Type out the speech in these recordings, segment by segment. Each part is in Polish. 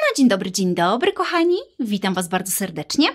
No dzień dobry, dzień dobry kochani, witam Was bardzo serdecznie.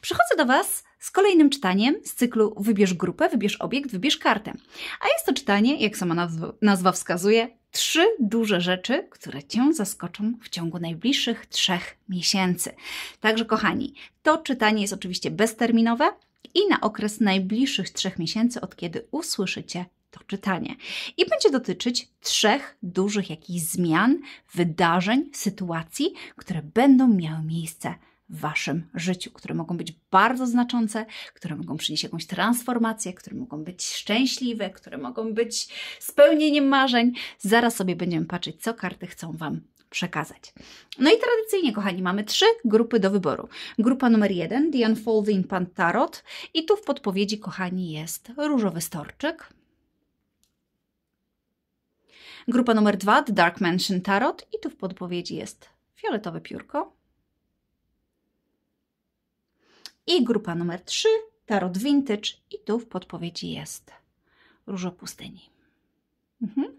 Przychodzę do Was z kolejnym czytaniem z cyklu Wybierz grupę, wybierz obiekt, wybierz kartę. A jest to czytanie, jak sama nazwa wskazuje, trzy duże rzeczy, które Cię zaskoczą w ciągu najbliższych trzech miesięcy. Także kochani, to czytanie jest oczywiście bezterminowe i na okres najbliższych trzech miesięcy, od kiedy usłyszycie to czytanie. I będzie dotyczyć trzech dużych jakichś zmian, wydarzeń, sytuacji, które będą miały miejsce w waszym życiu, które mogą być bardzo znaczące, które mogą przynieść jakąś transformację, które mogą być szczęśliwe, które mogą być spełnieniem marzeń. Zaraz sobie będziemy patrzeć, co karty chcą wam przekazać. No i tradycyjnie, kochani, mamy trzy grupy do wyboru. Grupa numer jeden, The Unfolding Pantarot Tarot i tu w podpowiedzi, kochani, jest różowy storczyk, Grupa numer dwa, The Dark Mansion Tarot i tu w podpowiedzi jest fioletowe piórko. I grupa numer trzy, Tarot Vintage i tu w podpowiedzi jest różo pustyni. Mhm.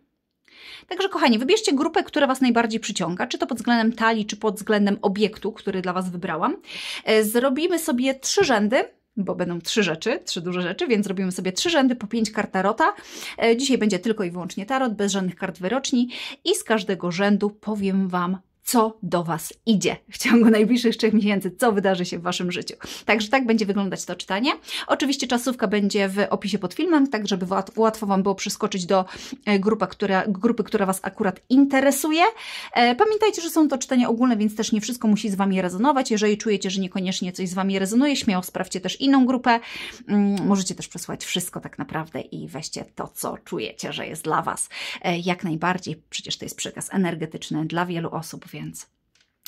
Także kochani, wybierzcie grupę, która Was najbardziej przyciąga, czy to pod względem talii, czy pod względem obiektu, który dla Was wybrałam. E, zrobimy sobie trzy rzędy bo będą trzy rzeczy, trzy duże rzeczy, więc robimy sobie trzy rzędy po pięć kart tarota. E, dzisiaj będzie tylko i wyłącznie tarot, bez żadnych kart wyroczni i z każdego rzędu powiem Wam co do Was idzie w ciągu najbliższych trzech miesięcy, co wydarzy się w Waszym życiu. Także tak będzie wyglądać to czytanie. Oczywiście czasówka będzie w opisie pod filmem, tak żeby łatwo Wam było przeskoczyć do e, grupa, która, grupy, która Was akurat interesuje. E, pamiętajcie, że są to czytania ogólne, więc też nie wszystko musi z Wami rezonować. Jeżeli czujecie, że niekoniecznie coś z Wami rezonuje, śmiało sprawdźcie też inną grupę. Mm, możecie też przesłać wszystko tak naprawdę i weźcie to, co czujecie, że jest dla Was. E, jak najbardziej, przecież to jest przekaz energetyczny dla wielu osób, więc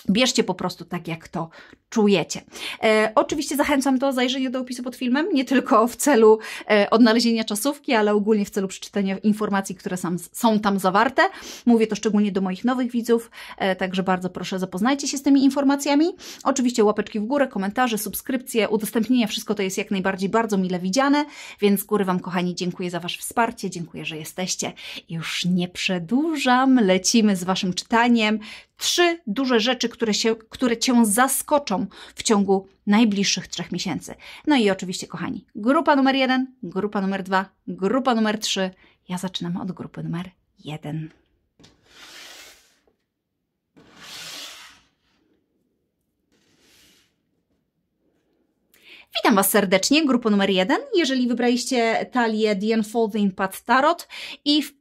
Bierzcie po prostu tak, jak to czujecie. E, oczywiście zachęcam do zajrzenia do opisu pod filmem, nie tylko w celu e, odnalezienia czasówki, ale ogólnie w celu przeczytania informacji, które sam, są tam zawarte. Mówię to szczególnie do moich nowych widzów, e, także bardzo proszę zapoznajcie się z tymi informacjami. Oczywiście łapeczki w górę, komentarze, subskrypcje, udostępnienia, wszystko to jest jak najbardziej bardzo mile widziane, więc z góry Wam kochani dziękuję za Wasze wsparcie, dziękuję, że jesteście. Już nie przedłużam, lecimy z Waszym czytaniem trzy duże rzeczy, które, się, które Cię zaskoczą w ciągu najbliższych trzech miesięcy. No i oczywiście, kochani, grupa numer jeden, grupa numer dwa, grupa numer trzy. Ja zaczynam od grupy numer jeden. Witam Was serdecznie, grupa numer jeden. Jeżeli wybraliście talię The Unfolding Path Tarot i w,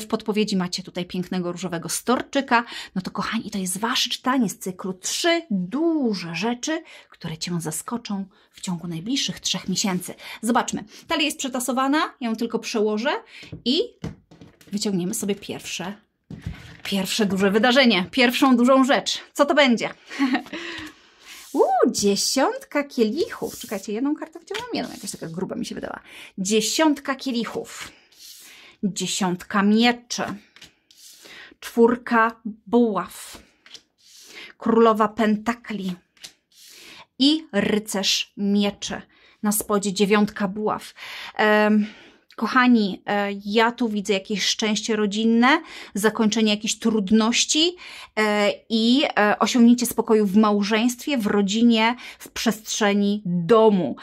w, podpowiedzi macie tutaj pięknego różowego storczyka, no to kochani, to jest Wasze czytanie z cyklu trzy duże rzeczy, które Cię zaskoczą w ciągu najbliższych trzech miesięcy. Zobaczmy. Talia jest przetasowana, ją tylko przełożę i wyciągniemy sobie pierwsze, pierwsze duże wydarzenie, pierwszą dużą rzecz. Co to będzie? Uuu, dziesiątka kielichów. Czekajcie, jedną kartę wciągnąłam, jedną no, jakaś taka gruba mi się wydała. Dziesiątka kielichów. Dziesiątka mieczy. Czwórka buław. Królowa pentakli. I rycerz mieczy. Na spodzie dziewiątka buław. Um, Kochani, e, ja tu widzę jakieś szczęście rodzinne, zakończenie jakichś trudności e, i e, osiągnięcie spokoju w małżeństwie, w rodzinie, w przestrzeni domu.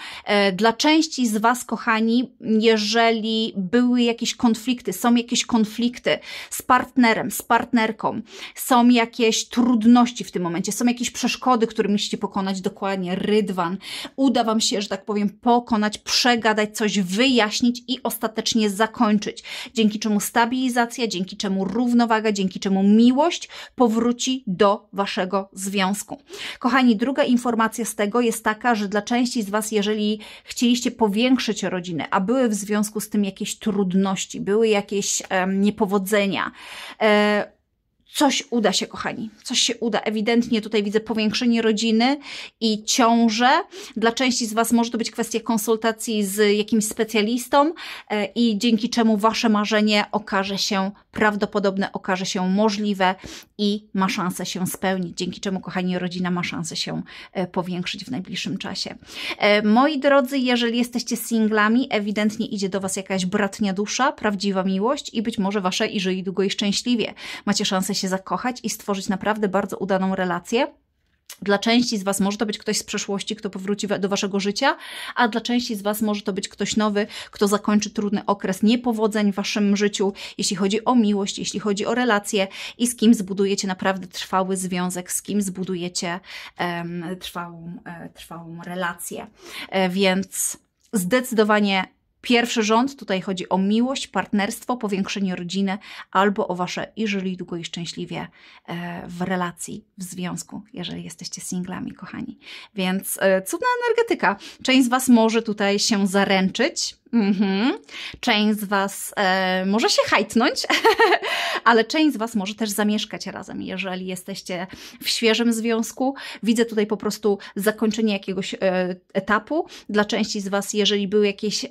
Dla części z Was, kochani, jeżeli były jakieś konflikty, są jakieś konflikty z partnerem, z partnerką, są jakieś trudności w tym momencie, są jakieś przeszkody, które musicie pokonać dokładnie, rydwan, uda Wam się, że tak powiem, pokonać, przegadać coś, wyjaśnić i ostatecznie ostatecznie zakończyć, dzięki czemu stabilizacja, dzięki czemu równowaga, dzięki czemu miłość powróci do waszego związku. Kochani, druga informacja z tego jest taka, że dla części z was, jeżeli chcieliście powiększyć rodzinę, a były w związku z tym jakieś trudności, były jakieś um, niepowodzenia, e, Coś uda się, kochani, coś się uda. Ewidentnie tutaj widzę powiększenie rodziny i ciążę. Dla części z Was może to być kwestia konsultacji z jakimś specjalistą e, i dzięki czemu Wasze marzenie okaże się prawdopodobne, okaże się możliwe i ma szansę się spełnić. Dzięki czemu, kochani, rodzina ma szansę się e, powiększyć w najbliższym czasie. E, moi drodzy, jeżeli jesteście singlami, ewidentnie idzie do Was jakaś bratnia dusza, prawdziwa miłość i być może Wasze i żyj długo i szczęśliwie. Macie szansę się się zakochać i stworzyć naprawdę bardzo udaną relację. Dla części z Was może to być ktoś z przeszłości, kto powróci do Waszego życia, a dla części z Was może to być ktoś nowy, kto zakończy trudny okres niepowodzeń w Waszym życiu, jeśli chodzi o miłość, jeśli chodzi o relacje i z kim zbudujecie naprawdę trwały związek, z kim zbudujecie um, trwałą, e, trwałą relację. E, więc zdecydowanie Pierwszy rząd, tutaj chodzi o miłość, partnerstwo, powiększenie rodziny albo o wasze i żyli długo i szczęśliwie e, w relacji, w związku, jeżeli jesteście singlami, kochani. Więc e, cudna energetyka. Część z was może tutaj się zaręczyć, Mhm. Część z Was e, może się hajtnąć, ale część z Was może też zamieszkać razem, jeżeli jesteście w świeżym związku. Widzę tutaj po prostu zakończenie jakiegoś e, etapu. Dla części z Was, jeżeli były jakieś e,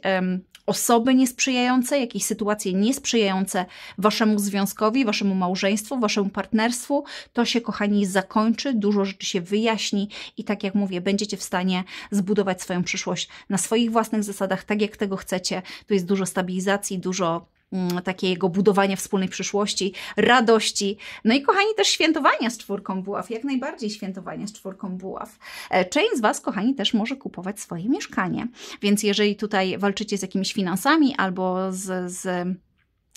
osoby niesprzyjające, jakieś sytuacje niesprzyjające Waszemu związkowi, Waszemu małżeństwu, Waszemu partnerstwu, to się, kochani, zakończy, dużo rzeczy się wyjaśni i tak jak mówię, będziecie w stanie zbudować swoją przyszłość na swoich własnych zasadach, tak jak tego chcecie chcecie. Tu jest dużo stabilizacji, dużo mm, takiego budowania wspólnej przyszłości, radości. No i kochani, też świętowania z czwórką buław, jak najbardziej świętowania z czwórką buław. E, część z Was, kochani, też może kupować swoje mieszkanie, więc jeżeli tutaj walczycie z jakimiś finansami albo z, z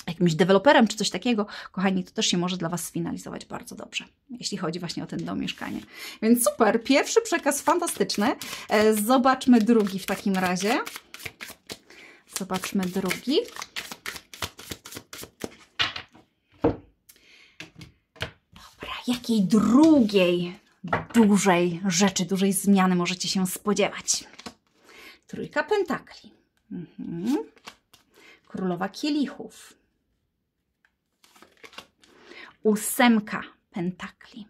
jakimś deweloperem czy coś takiego, kochani, to też się może dla Was sfinalizować bardzo dobrze, jeśli chodzi właśnie o ten dom, mieszkanie. Więc super, pierwszy przekaz fantastyczny. E, zobaczmy drugi w takim razie. Zobaczmy drugi. Dobra, jakiej drugiej dużej rzeczy, dużej zmiany możecie się spodziewać? Trójka pentakli. Mhm. Królowa kielichów. Ósemka pentakli.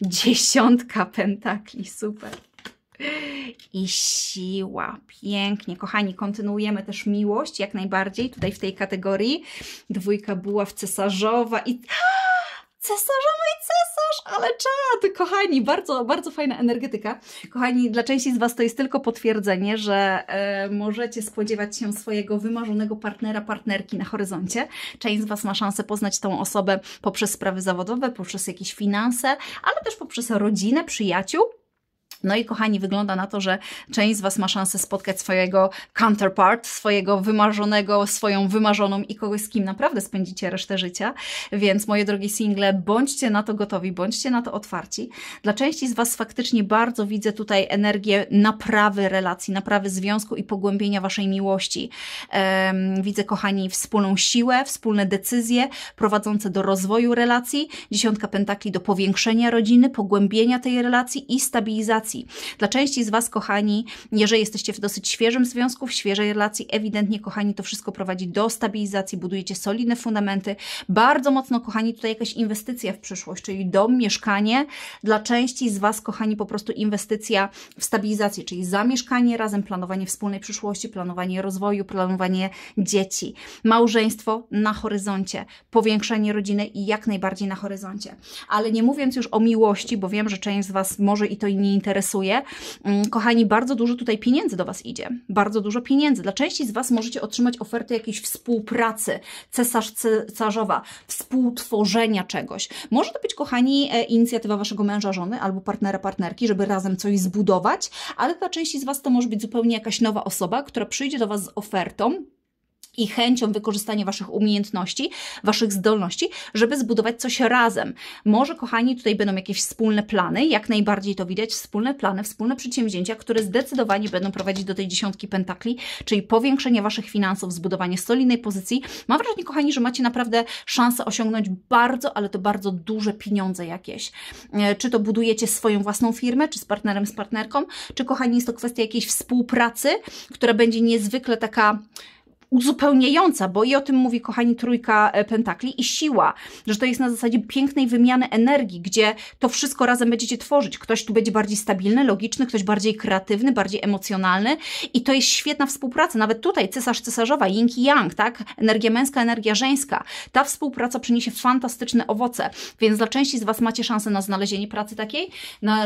Dziesiątka pentakli, super i siła. Pięknie, kochani, kontynuujemy też miłość jak najbardziej tutaj w tej kategorii. Dwójka była w cesarzowa i... Cesarzowa i cesarz, ale czad, kochani, bardzo, bardzo fajna energetyka. Kochani, dla części z Was to jest tylko potwierdzenie, że e, możecie spodziewać się swojego wymarzonego partnera, partnerki na horyzoncie. Część z Was ma szansę poznać tą osobę poprzez sprawy zawodowe, poprzez jakieś finanse, ale też poprzez rodzinę, przyjaciół. No i kochani, wygląda na to, że część z Was ma szansę spotkać swojego counterpart, swojego wymarzonego, swoją wymarzoną i kogoś, z kim naprawdę spędzicie resztę życia. Więc moje drogie single, bądźcie na to gotowi, bądźcie na to otwarci. Dla części z Was faktycznie bardzo widzę tutaj energię naprawy relacji, naprawy związku i pogłębienia Waszej miłości. Um, widzę, kochani, wspólną siłę, wspólne decyzje prowadzące do rozwoju relacji, dziesiątka pentakli do powiększenia rodziny, pogłębienia tej relacji i stabilizacji relacji. Dla części z Was, kochani, jeżeli jesteście w dosyć świeżym związku, w świeżej relacji, ewidentnie, kochani, to wszystko prowadzi do stabilizacji, budujecie solidne fundamenty. Bardzo mocno, kochani, tutaj jakaś inwestycja w przyszłość, czyli dom, mieszkanie. Dla części z Was, kochani, po prostu inwestycja w stabilizację, czyli zamieszkanie razem, planowanie wspólnej przyszłości, planowanie rozwoju, planowanie dzieci. Małżeństwo na horyzoncie, powiększenie rodziny i jak najbardziej na horyzoncie. Ale nie mówiąc już o miłości, bo wiem, że część z Was może i to i nie interesuje, interesuje. Mm, kochani, bardzo dużo tutaj pieniędzy do Was idzie. Bardzo dużo pieniędzy. Dla części z Was możecie otrzymać ofertę jakiejś współpracy cesarz, cesarzowa, współtworzenia czegoś. Może to być, kochani, e, inicjatywa Waszego męża, żony albo partnera, partnerki, żeby razem coś zbudować, ale dla części z Was to może być zupełnie jakaś nowa osoba, która przyjdzie do Was z ofertą, i chęcią wykorzystania Waszych umiejętności, Waszych zdolności, żeby zbudować coś razem. Może, kochani, tutaj będą jakieś wspólne plany, jak najbardziej to widać, wspólne plany, wspólne przedsięwzięcia, które zdecydowanie będą prowadzić do tej dziesiątki pentakli, czyli powiększenie Waszych finansów, zbudowanie solidnej pozycji. Mam wrażenie, kochani, że macie naprawdę szansę osiągnąć bardzo, ale to bardzo duże pieniądze jakieś. E, czy to budujecie swoją własną firmę, czy z partnerem, z partnerką, czy, kochani, jest to kwestia jakiejś współpracy, która będzie niezwykle taka uzupełniająca, bo i o tym mówi, kochani, trójka e, pentakli i siła, że to jest na zasadzie pięknej wymiany energii, gdzie to wszystko razem będziecie tworzyć. Ktoś tu będzie bardziej stabilny, logiczny, ktoś bardziej kreatywny, bardziej emocjonalny i to jest świetna współpraca. Nawet tutaj cesarz, cesarzowa, yin i yang, tak? Energia męska, energia żeńska. Ta współpraca przyniesie fantastyczne owoce, więc dla części z Was macie szansę na znalezienie pracy takiej,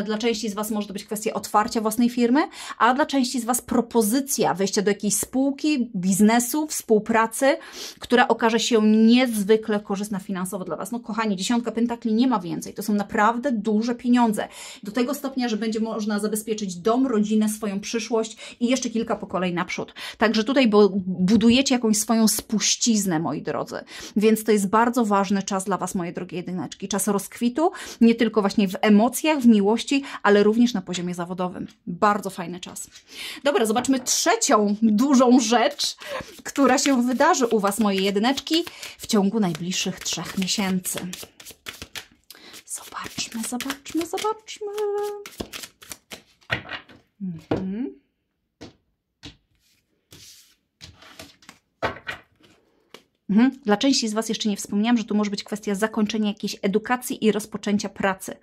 dla części z Was może to być kwestia otwarcia własnej firmy, a dla części z Was propozycja wejścia do jakiejś spółki, biznesu, biznesu, współpracy, która okaże się niezwykle korzystna finansowo dla Was. No kochani, dziesiątka pentakli nie ma więcej. To są naprawdę duże pieniądze. Do tego stopnia, że będzie można zabezpieczyć dom, rodzinę, swoją przyszłość i jeszcze kilka kolei naprzód. Także tutaj budujecie jakąś swoją spuściznę, moi drodzy. Więc to jest bardzo ważny czas dla Was, moje drogie jedyneczki. Czas rozkwitu, nie tylko właśnie w emocjach, w miłości, ale również na poziomie zawodowym. Bardzo fajny czas. Dobra, zobaczmy trzecią dużą rzecz, która się wydarzy u Was, moje jedyneczki, w ciągu najbliższych trzech miesięcy. Zobaczmy, zobaczmy, zobaczmy. Mhm. Mhm. Dla części z Was jeszcze nie wspomniałam, że tu może być kwestia zakończenia jakiejś edukacji i rozpoczęcia pracy.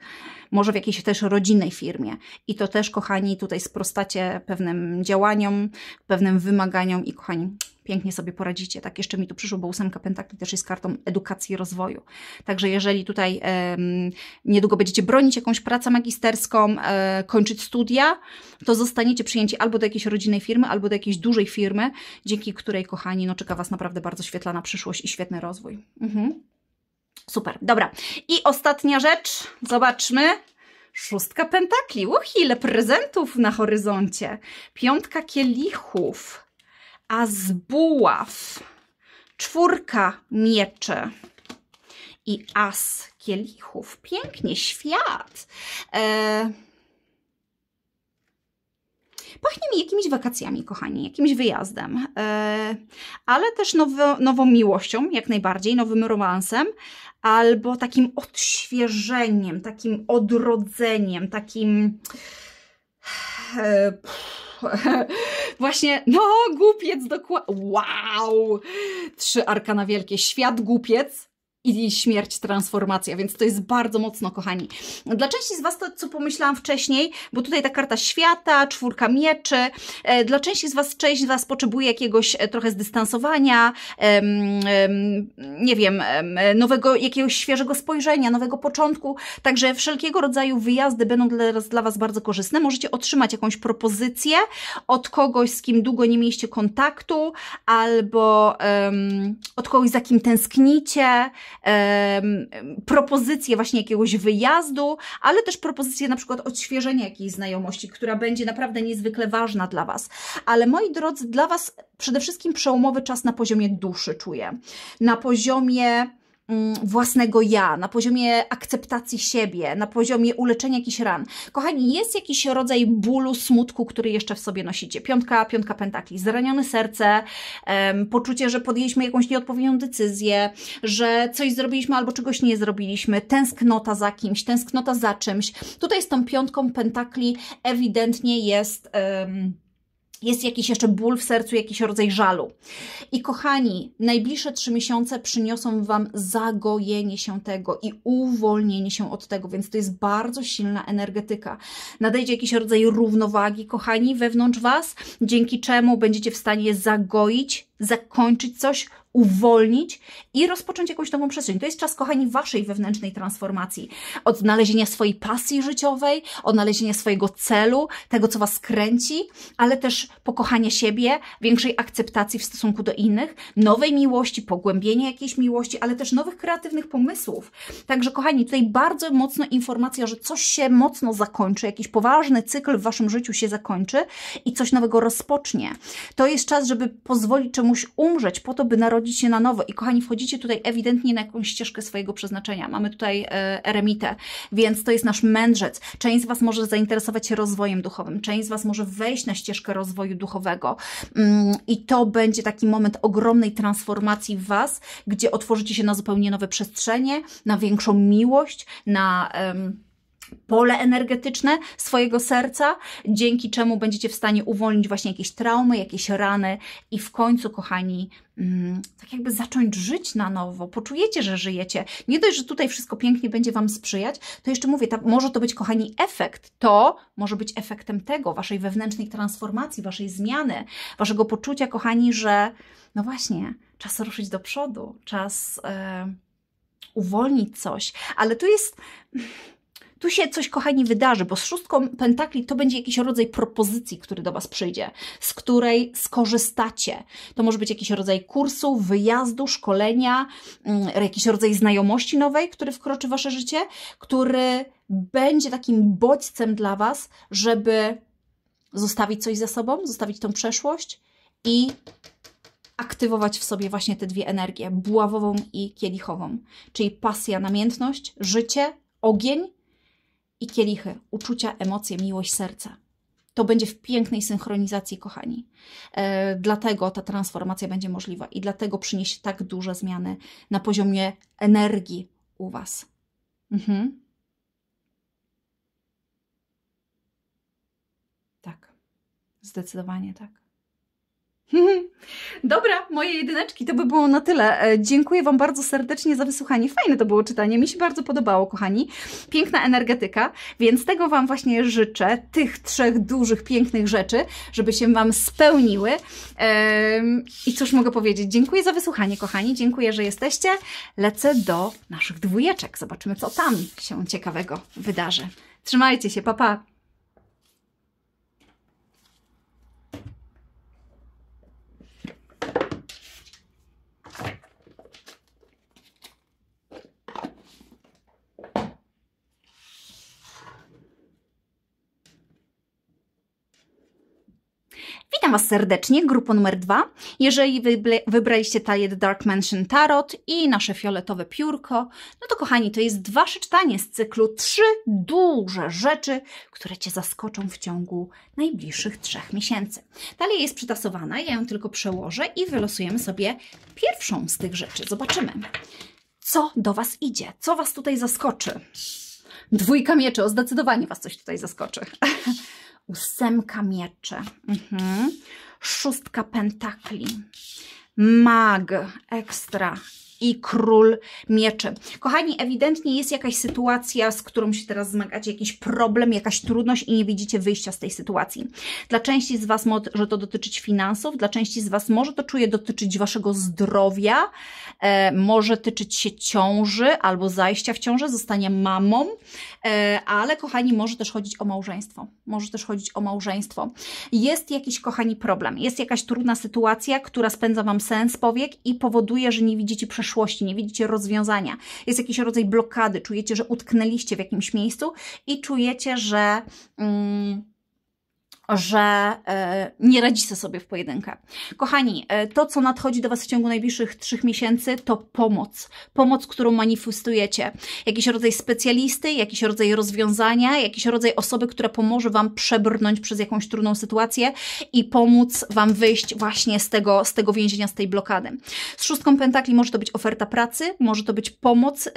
Może w jakiejś też rodzinnej firmie. I to też, kochani, tutaj sprostacie pewnym działaniom, pewnym wymaganiom i kochani, pięknie sobie poradzicie. Tak jeszcze mi tu przyszło, bo ósemka pentakli też jest kartą edukacji i rozwoju. Także jeżeli tutaj um, niedługo będziecie bronić jakąś pracę magisterską, um, kończyć studia, to zostaniecie przyjęci albo do jakiejś rodzinnej firmy, albo do jakiejś dużej firmy, dzięki której, kochani, no, czeka Was naprawdę bardzo świetlana przyszłość i świetny rozwój. Mhm. Super, dobra. I ostatnia rzecz, zobaczmy. Szóstka pentakli, uch, ile prezentów na horyzoncie. Piątka kielichów a z buław czwórka mieczy i as kielichów. Pięknie, świat. E... Pachnie mi jakimiś wakacjami, kochani, jakimś wyjazdem, e... ale też nowo, nową miłością, jak najbardziej, nowym romansem, albo takim odświeżeniem, takim odrodzeniem, takim e, Właśnie, no, głupiec dokładnie. Wow! Trzy arkana wielkie. Świat głupiec, i śmierć, transformacja, więc to jest bardzo mocno, kochani. Dla części z Was to, co pomyślałam wcześniej, bo tutaj ta karta świata, czwórka mieczy, e, dla części z Was, część z Was potrzebuje jakiegoś e, trochę zdystansowania, nie wiem, nowego, jakiegoś świeżego spojrzenia, nowego początku, także wszelkiego rodzaju wyjazdy będą dla, dla Was bardzo korzystne. Możecie otrzymać jakąś propozycję od kogoś, z kim długo nie mieliście kontaktu, albo od kogoś, za kim tęsknicie, propozycję właśnie jakiegoś wyjazdu, ale też propozycję na przykład odświeżenia jakiejś znajomości, która będzie naprawdę niezwykle ważna dla Was. Ale moi drodzy, dla Was przede wszystkim przełomowy czas na poziomie duszy czuję. Na poziomie Mm, własnego ja, na poziomie akceptacji siebie, na poziomie uleczenia jakichś ran. Kochani, jest jakiś rodzaj bólu, smutku, który jeszcze w sobie nosicie. Piątka, piątka pentakli, zranione serce, um, poczucie, że podjęliśmy jakąś nieodpowiednią decyzję, że coś zrobiliśmy albo czegoś nie zrobiliśmy, tęsknota za kimś, tęsknota za czymś. Tutaj z tą piątką pentakli ewidentnie jest... Um, jest jakiś jeszcze ból w sercu, jakiś rodzaj żalu. I kochani, najbliższe trzy miesiące przyniosą Wam zagojenie się tego i uwolnienie się od tego, więc to jest bardzo silna energetyka. Nadejdzie jakiś rodzaj równowagi, kochani, wewnątrz Was, dzięki czemu będziecie w stanie zagoić, zakończyć coś, uwolnić i rozpocząć jakąś nową przestrzeń. To jest czas, kochani, waszej wewnętrznej transformacji. Odnalezienia swojej pasji życiowej, odnalezienia swojego celu, tego, co was kręci, ale też pokochania siebie, większej akceptacji w stosunku do innych, nowej miłości, pogłębienia jakiejś miłości, ale też nowych kreatywnych pomysłów. Także, kochani, tutaj bardzo mocno informacja, że coś się mocno zakończy, jakiś poważny cykl w waszym życiu się zakończy i coś nowego rozpocznie. To jest czas, żeby pozwolić czemuś umrzeć, po to, by narodzić się na nowo. I, kochani, wchodzicie tutaj ewidentnie na jakąś ścieżkę swojego przeznaczenia. Mamy tutaj e, eremitę, więc to jest nasz mędrzec. Część z Was może zainteresować się rozwojem duchowym, część z Was może wejść na ścieżkę rozwoju duchowego mm, i to będzie taki moment ogromnej transformacji w Was, gdzie otworzycie się na zupełnie nowe przestrzenie, na większą miłość, na... Um, pole energetyczne swojego serca, dzięki czemu będziecie w stanie uwolnić właśnie jakieś traumy, jakieś rany i w końcu, kochani, mm, tak jakby zacząć żyć na nowo. Poczujecie, że żyjecie. Nie dość, że tutaj wszystko pięknie będzie Wam sprzyjać, to jeszcze mówię, ta, może to być, kochani, efekt. To może być efektem tego, Waszej wewnętrznej transformacji, Waszej zmiany, Waszego poczucia, kochani, że no właśnie, czas ruszyć do przodu, czas... Yy, uwolnić coś, ale tu jest tu się coś, kochani, wydarzy, bo z szóstką pentakli to będzie jakiś rodzaj propozycji, który do Was przyjdzie, z której skorzystacie. To może być jakiś rodzaj kursu, wyjazdu, szkolenia, mm, jakiś rodzaj znajomości nowej, który wkroczy w Wasze życie, który będzie takim bodźcem dla Was, żeby zostawić coś za sobą, zostawić tą przeszłość i aktywować w sobie właśnie te dwie energie, buławową i kielichową, czyli pasja, namiętność, życie, ogień i kielichy, uczucia, emocje, miłość, serce. To będzie w pięknej synchronizacji, kochani. E, dlatego ta transformacja będzie możliwa i dlatego przyniesie tak duże zmiany na poziomie energii u Was. Mhm. Tak, zdecydowanie tak. Dobra, moje jedyneczki, to by było na tyle. E, dziękuję Wam bardzo serdecznie za wysłuchanie. Fajne to było czytanie, mi się bardzo podobało, kochani. Piękna energetyka, więc tego Wam właśnie życzę, tych trzech dużych, pięknych rzeczy, żeby się Wam spełniły. I cóż mogę powiedzieć? Dziękuję za wysłuchanie, kochani, dziękuję, że jesteście. Lecę do naszych dwójeczek, zobaczymy, co tam się ciekawego wydarzy. Trzymajcie się, papa! Pa. Witam Was serdecznie, grupa numer dwa. Jeżeli wybraliście talię Dark Mansion Tarot i nasze fioletowe piórko, no to kochani, to jest Wasze czytanie z cyklu trzy duże rzeczy, które Cię zaskoczą w ciągu najbliższych trzech miesięcy. Talia jest przytasowana, ja ją tylko przełożę i wylosujemy sobie pierwszą z tych rzeczy. Zobaczymy, co do Was idzie, co Was tutaj zaskoczy. Dwójka mieczy, o zdecydowanie Was coś tutaj zaskoczy. Ósemka mieczy. Mhm. Szóstka pentakli. Mag. Ekstra i Król Mieczy. Kochani, ewidentnie jest jakaś sytuacja, z którą się teraz zmagacie, jakiś problem, jakaś trudność i nie widzicie wyjścia z tej sytuacji. Dla części z Was może to dotyczyć finansów, dla części z Was może to czuje dotyczyć Waszego zdrowia, e, może tyczyć się ciąży albo zajścia w ciąży, zostanie mamą, e, ale kochani, może też chodzić o małżeństwo. Może też chodzić o małżeństwo. Jest jakiś, kochani, problem, jest jakaś trudna sytuacja, która spędza Wam sens powiek i powoduje, że nie widzicie przeszłości przyszłości, nie widzicie rozwiązania, jest jakiś rodzaj blokady, czujecie, że utknęliście w jakimś miejscu i czujecie, że. Mm, że e, nie radzicie sobie w pojedynkę. Kochani, e, to co nadchodzi do Was w ciągu najbliższych trzech miesięcy to pomoc. Pomoc, którą manifestujecie. Jakiś rodzaj specjalisty, jakiś rodzaj rozwiązania, jakiś rodzaj osoby, która pomoże Wam przebrnąć przez jakąś trudną sytuację i pomóc Wam wyjść właśnie z tego, z tego więzienia, z tej blokady. Z szóstką pentakli może to być oferta pracy, może to być pomoc yy,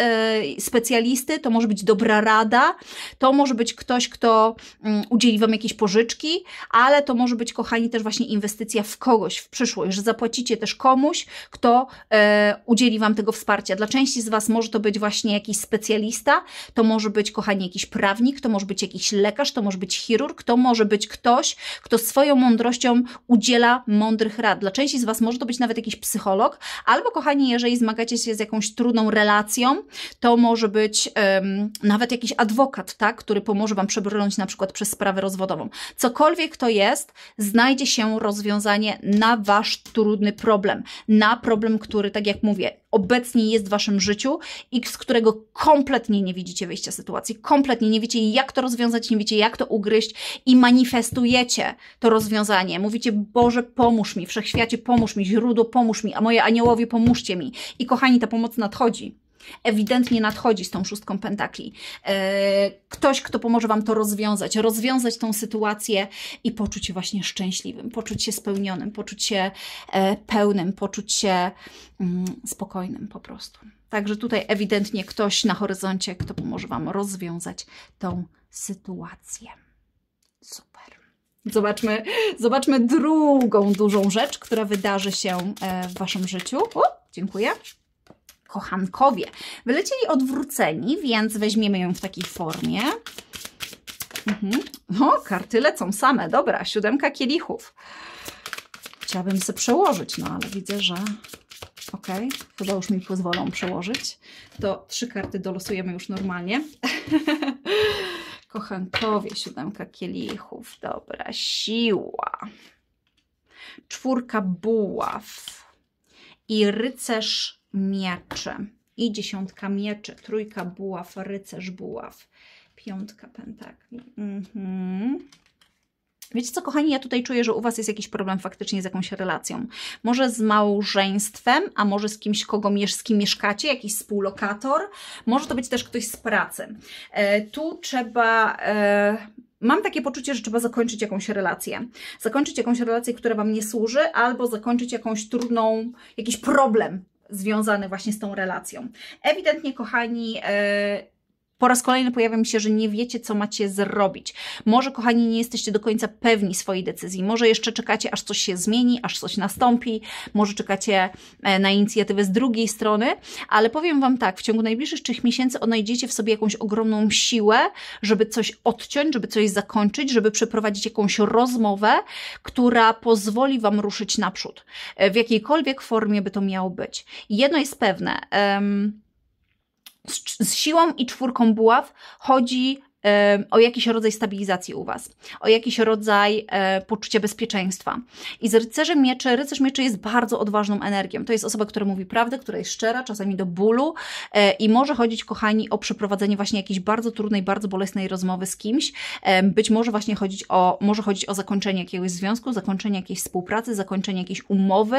specjalisty, to może być dobra rada, to może być ktoś, kto yy, udzieli Wam jakiejś pożyczki, ale to może być, kochani, też właśnie inwestycja w kogoś, w przyszłość, że zapłacicie też komuś, kto e, udzieli Wam tego wsparcia. Dla części z Was może to być właśnie jakiś specjalista, to może być, kochani, jakiś prawnik, to może być jakiś lekarz, to może być chirurg, to może być ktoś, kto swoją mądrością udziela mądrych rad. Dla części z Was może to być nawet jakiś psycholog, albo, kochani, jeżeli zmagacie się z jakąś trudną relacją, to może być um, nawet jakiś adwokat, tak, który pomoże Wam przebrnąć na przykład przez sprawę rozwodową. Cokolwiek ktokolwiek to jest, znajdzie się rozwiązanie na wasz trudny problem, na problem, który, tak jak mówię, obecnie jest w waszym życiu i z którego kompletnie nie widzicie wyjścia sytuacji, kompletnie nie wiecie, jak to rozwiązać, nie wiecie, jak to ugryźć i manifestujecie to rozwiązanie. Mówicie, Boże, pomóż mi, wszechświacie, pomóż mi, źródło, pomóż mi, a moje aniołowie, pomóżcie mi. I kochani, ta pomoc nadchodzi ewidentnie nadchodzi z tą szóstką pentakli. E, ktoś, kto pomoże Wam to rozwiązać, rozwiązać tą sytuację i poczuć się właśnie szczęśliwym, poczuć się spełnionym, poczuć się e, pełnym, poczuć się mm, spokojnym po prostu. Także tutaj ewidentnie ktoś na horyzoncie, kto pomoże Wam rozwiązać tą sytuację. Super. Zobaczmy, zobaczmy drugą dużą rzecz, która wydarzy się e, w Waszym życiu. O, dziękuję kochankowie. Wylecieli odwróceni, więc weźmiemy ją w takiej formie. Mhm. O, karty lecą same, dobra, siódemka kielichów. Chciałabym sobie przełożyć, no ale widzę, że ok, chyba już mi pozwolą przełożyć. To trzy karty dolosujemy już normalnie. Kochankowie, siódemka kielichów, dobra, siła. Czwórka buław i rycerz miecze. I dziesiątka mieczy, trójka buław, rycerz buław, piątka pentakli. Mhm. Wiecie co, kochani, ja tutaj czuję, że u Was jest jakiś problem faktycznie z jakąś relacją. Może z małżeństwem, a może z kimś, kogo z kim mieszkacie, jakiś współlokator. Może to być też ktoś z pracy. E, tu trzeba... E, mam takie poczucie, że trzeba zakończyć jakąś relację. Zakończyć jakąś relację, która Wam nie służy, albo zakończyć jakąś trudną, jakiś problem, związane właśnie z tą relacją. Ewidentnie, kochani, e, po raz kolejny pojawia mi się, że nie wiecie, co macie zrobić. Może, kochani, nie jesteście do końca pewni swojej decyzji. Może jeszcze czekacie, aż coś się zmieni, aż coś nastąpi. Może czekacie e, na inicjatywę z drugiej strony, ale powiem Wam tak, w ciągu najbliższych trzech miesięcy odnajdziecie w sobie jakąś ogromną siłę, żeby coś odciąć, żeby coś zakończyć, żeby przeprowadzić jakąś rozmowę, która pozwoli Wam ruszyć naprzód, e, w jakiejkolwiek formie by to miało być. jedno jest pewne. Um, z, siłą i czwórką buław chodzi o jakiś rodzaj stabilizacji u Was, o jakiś rodzaj e, poczucia bezpieczeństwa. I z rycerzem mieczy, rycerz mieczy jest bardzo odważną energią. To jest osoba, która mówi prawdę, która jest szczera, czasami do bólu e, i może chodzić, kochani, o przeprowadzenie właśnie jakiejś bardzo trudnej, bardzo bolesnej rozmowy z kimś. Być może właśnie chodzić o, może chodzić o zakończenie jakiegoś związku, zakończenie jakiejś współpracy, zakończenie jakiejś umowy,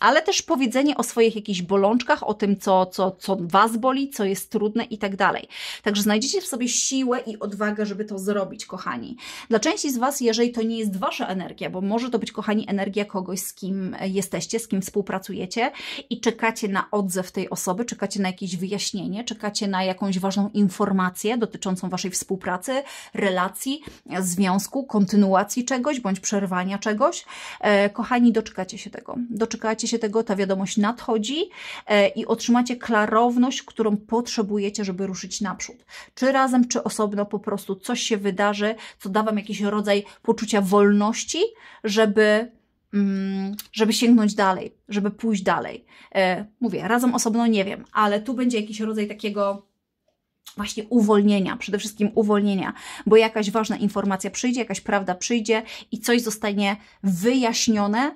ale też powiedzenie o swoich jakichś bolączkach, o tym, co, co, co Was boli, co jest trudne i tak dalej. Także znajdziecie Znajdziecie w sobie siłę i odwagę, żeby to zrobić, kochani. Dla części z Was, jeżeli to nie jest Wasza energia, bo może to być, kochani, energia kogoś, z kim jesteście, z kim współpracujecie i czekacie na odzew tej osoby, czekacie na jakieś wyjaśnienie, czekacie na jakąś ważną informację dotyczącą Waszej współpracy, relacji, związku, kontynuacji czegoś bądź przerwania czegoś. E, kochani, doczekacie się tego. Doczekacie się tego, ta wiadomość nadchodzi e, i otrzymacie klarowność, którą potrzebujecie, żeby ruszyć naprzód czy razem, czy osobno po prostu coś się wydarzy, co da Wam jakiś rodzaj poczucia wolności, żeby mm, żeby sięgnąć dalej, żeby pójść dalej. E, mówię, razem osobno nie wiem, ale tu będzie jakiś rodzaj takiego właśnie uwolnienia, przede wszystkim uwolnienia, bo jakaś ważna informacja przyjdzie, jakaś prawda przyjdzie i coś zostanie wyjaśnione,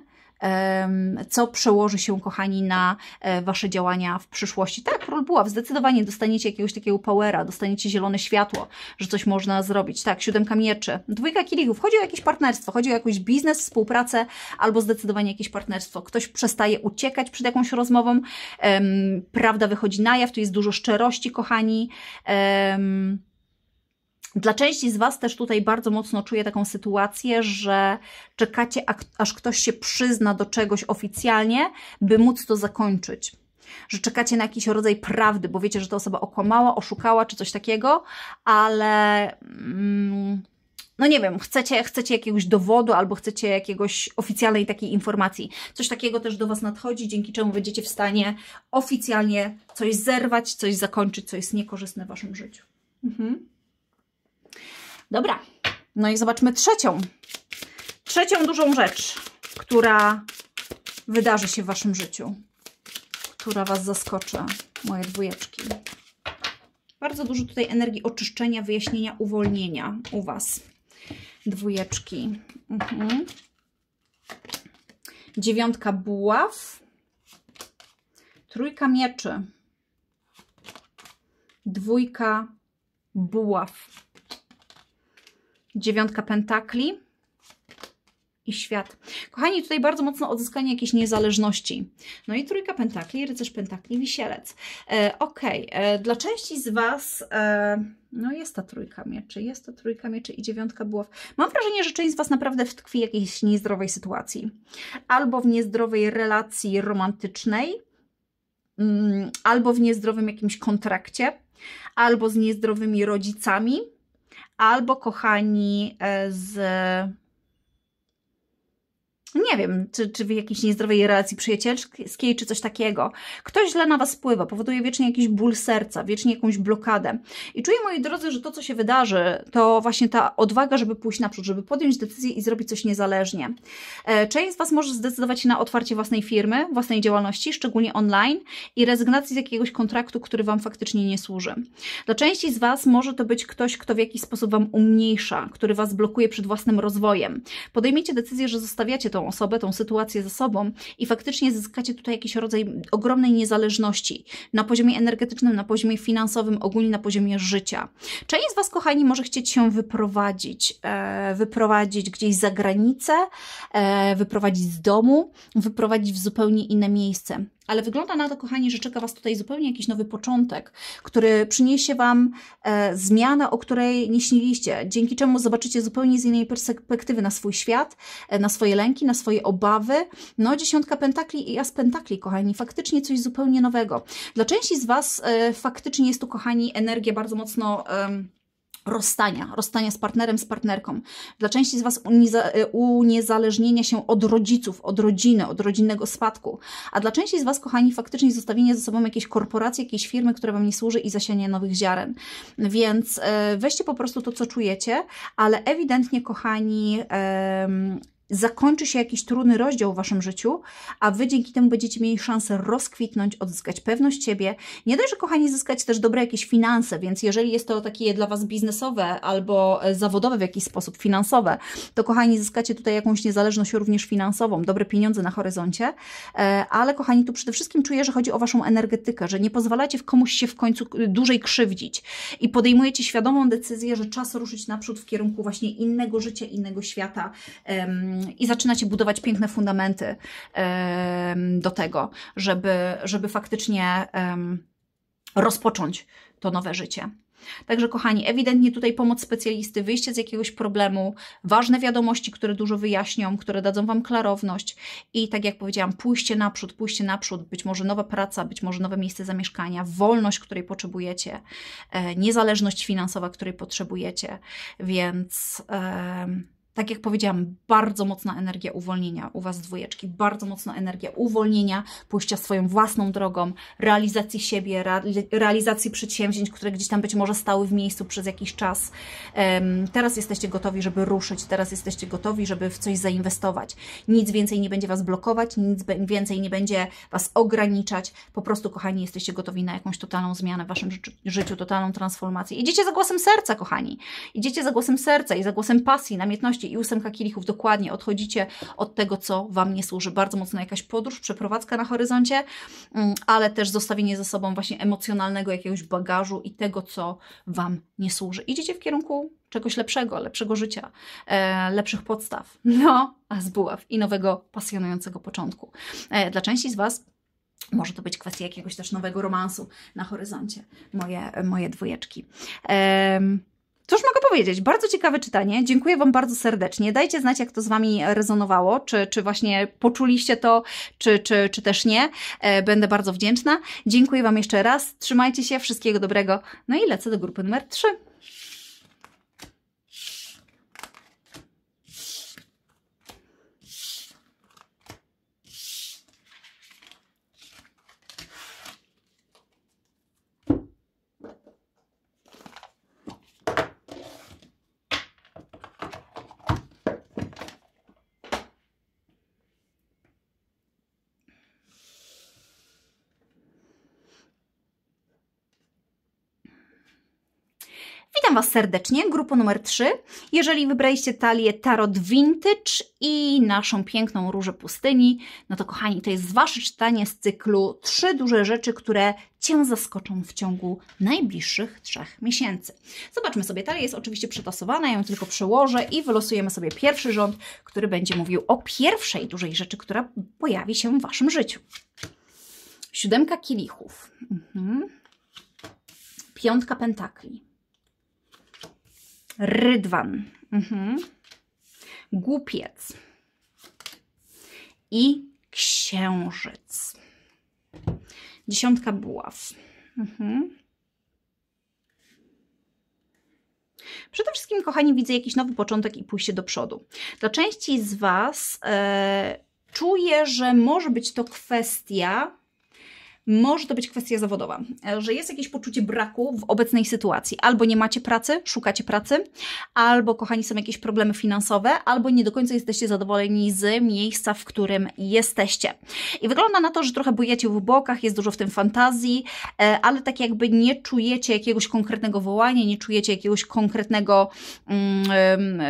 co przełoży się, kochani, na e, Wasze działania w przyszłości. Tak, król buław, zdecydowanie dostaniecie jakiegoś takiego powera, dostaniecie zielone światło, że coś można zrobić. Tak, siódemka mieczy, dwójka kielichów. Chodzi o jakieś partnerstwo, chodzi o jakiś biznes, współpracę albo zdecydowanie jakieś partnerstwo. Ktoś przestaje uciekać przed jakąś rozmową, prawda wychodzi na jaw, tu jest dużo szczerości, kochani. Dla części z Was też tutaj bardzo mocno czuję taką sytuację, że czekacie, aż ktoś się przyzna do czegoś oficjalnie, by móc to zakończyć. Że czekacie na jakiś rodzaj prawdy, bo wiecie, że ta osoba okłamała, oszukała czy coś takiego, ale. Mm, no nie wiem, chcecie, chcecie jakiegoś dowodu albo chcecie jakiegoś oficjalnej takiej informacji. Coś takiego też do Was nadchodzi, dzięki czemu będziecie w stanie oficjalnie coś zerwać, coś zakończyć, co jest niekorzystne w Waszym życiu. Mhm. Dobra, no i zobaczmy trzecią. Trzecią dużą rzecz, która wydarzy się w Waszym życiu, która Was zaskoczy, moje dwójeczki. Bardzo dużo tutaj energii oczyszczenia, wyjaśnienia, uwolnienia u Was. Dwójeczki. Mhm. Dziewiątka buław. Trójka mieczy. Dwójka buław dziewiątka pentakli i świat. Kochani, tutaj bardzo mocno odzyskanie jakiejś niezależności. No i trójka pentakli, rycerz pentakli, wisielec. E, Okej, okay. E, dla części z Was... E, no jest ta trójka mieczy, jest ta trójka mieczy i dziewiątka była... Mam wrażenie, że część z Was naprawdę w tkwi jakiejś niezdrowej sytuacji. Albo w niezdrowej relacji romantycznej, mm, albo w niezdrowym jakimś kontrakcie, albo z niezdrowymi rodzicami, albo kochani e, z nie wiem, czy, czy w jakiejś niezdrowej relacji przyjacielskiej, czy coś takiego. Ktoś źle na Was wpływa, powoduje wiecznie jakiś ból serca, wiecznie jakąś blokadę. I czuję, moi drodzy, że to, co się wydarzy, to właśnie ta odwaga, żeby pójść naprzód, żeby podjąć decyzję i zrobić coś niezależnie. E, część z Was może zdecydować się na otwarcie własnej firmy, własnej działalności, szczególnie online i rezygnacji z jakiegoś kontraktu, który Wam faktycznie nie służy. Dla części z Was może to być ktoś, kto w jakiś sposób Wam umniejsza, który Was blokuje przed własnym rozwojem. Podejmiecie decyzję, że zostawiacie tą osobę, tą sytuację ze sobą i faktycznie zyskacie tutaj jakiś rodzaj ogromnej niezależności na poziomie energetycznym, na poziomie finansowym, ogólnie na poziomie życia. Część z Was, kochani, może chcieć się wyprowadzić, e, wyprowadzić gdzieś za granicę, e, wyprowadzić z domu, wyprowadzić w zupełnie inne miejsce. Ale wygląda na to, kochani, że czeka Was tutaj zupełnie jakiś nowy początek, który przyniesie Wam e, zmiana, o której nie śniliście, dzięki czemu zobaczycie zupełnie z innej perspektywy na swój świat, e, na swoje lęki, na swoje obawy. No, dziesiątka pentakli i as pentakli, kochani, faktycznie coś zupełnie nowego. Dla części z Was e, faktycznie jest tu, kochani, energia bardzo mocno... E, rozstania, rozstania z partnerem, z partnerką. Dla części z Was e, uniezależnienia się od rodziców, od rodziny, od rodzinnego spadku. A dla części z Was, kochani, faktycznie zostawienie ze sobą jakiejś korporacji, jakiejś firmy, która Wam nie służy i zasianie nowych ziaren. Więc e, weźcie po prostu to, co czujecie, ale ewidentnie, kochani, zakończy się jakiś trudny rozdział w waszym życiu, a wy dzięki temu będziecie mieli szansę rozkwitnąć, odzyskać pewność siebie. Nie dość, że kochani, zyskać też dobre jakieś finanse, więc jeżeli jest to takie dla was biznesowe albo e, zawodowe w jakiś sposób, finansowe, to kochani, zyskacie tutaj jakąś niezależność również finansową, dobre pieniądze na horyzoncie, e, ale kochani, tu przede wszystkim czuję, że chodzi o waszą energetykę, że nie pozwalacie komuś się w końcu dłużej krzywdzić i podejmujecie świadomą decyzję, że czas ruszyć naprzód w kierunku właśnie innego życia, innego świata, i zaczynacie budować piękne fundamenty do tego, żeby, żeby faktycznie rozpocząć to nowe życie. Także, kochani, ewidentnie tutaj pomoc specjalisty, wyjście z jakiegoś problemu, ważne wiadomości, które dużo wyjaśnią, które dadzą Wam klarowność i, tak jak powiedziałam, pójście naprzód, pójście naprzód, być może nowa praca, być może nowe miejsce zamieszkania, wolność, której potrzebujecie, e, niezależność finansowa, której potrzebujecie, więc tak jak powiedziałam, bardzo mocna energia uwolnienia u Was dwójeczki, bardzo mocna energia uwolnienia, pójścia swoją własną drogą, realizacji siebie, realizacji przedsięwzięć, które gdzieś tam być może stały w miejscu przez jakiś czas. Teraz jesteście gotowi, żeby ruszyć, teraz jesteście gotowi, żeby w coś zainwestować. Nic więcej nie będzie Was blokować, nic więcej nie będzie Was ograniczać. Po prostu, kochani, jesteście gotowi na jakąś totalną zmianę w Waszym życiu, totalną transformację. Idziecie za głosem serca, kochani. Idziecie za głosem serca i za głosem pasji, namiętności, odchodzicie i ósemka kielichów, dokładnie odchodzicie od tego, co Wam nie służy. Bardzo mocno jakaś podróż, przeprowadzka na horyzoncie, mm, ale też zostawienie za sobą właśnie emocjonalnego jakiegoś bagażu i tego, co Wam nie służy. Idziecie w kierunku czegoś lepszego, lepszego życia, e, lepszych podstaw, no, a z buław i nowego, pasjonującego początku. E, dla części z Was może to być kwestia jakiegoś też nowego romansu na horyzoncie, moje, moje dwójeczki. Um, Cóż mogę powiedzieć? Bardzo ciekawe czytanie. Dziękuję Wam bardzo serdecznie. Dajcie znać, jak to z Wami rezonowało, czy, czy właśnie poczuliście to, czy, czy, czy też nie. E, będę bardzo wdzięczna. Dziękuję Wam jeszcze raz. Trzymajcie się, wszystkiego dobrego. No i lecę do grupy numer 3. Was serdecznie, grupa numer 3. Jeżeli wybraliście talię Tarot Vintage i naszą piękną Różę Pustyni, no to kochani, to jest Wasze czytanie z cyklu Trzy duże rzeczy, które Cię zaskoczą w ciągu najbliższych trzech miesięcy. Zobaczmy sobie, talia jest oczywiście przetasowana, ja ją tylko przełożę i wylosujemy sobie pierwszy rząd, który będzie mówił o pierwszej dużej rzeczy, która pojawi się w Waszym życiu. Siódemka kielichów. Mhm. Piątka pentakli Rydwan. Mhm. Głupiec. I księżyc. Dziesiątka buław. Mhm. Przede wszystkim, kochani, widzę jakiś nowy początek i pójście do przodu. Dla części z Was e, czuję, że może być to kwestia może to być kwestia zawodowa, że jest jakieś poczucie braku w obecnej sytuacji. Albo nie macie pracy, szukacie pracy, albo kochani są jakieś problemy finansowe, albo nie do końca jesteście zadowoleni z miejsca, w którym jesteście. I wygląda na to, że trochę bujecie w bokach, jest dużo w tym fantazji, e, ale tak jakby nie czujecie jakiegoś konkretnego wołania, nie czujecie jakiegoś konkretnego, mm,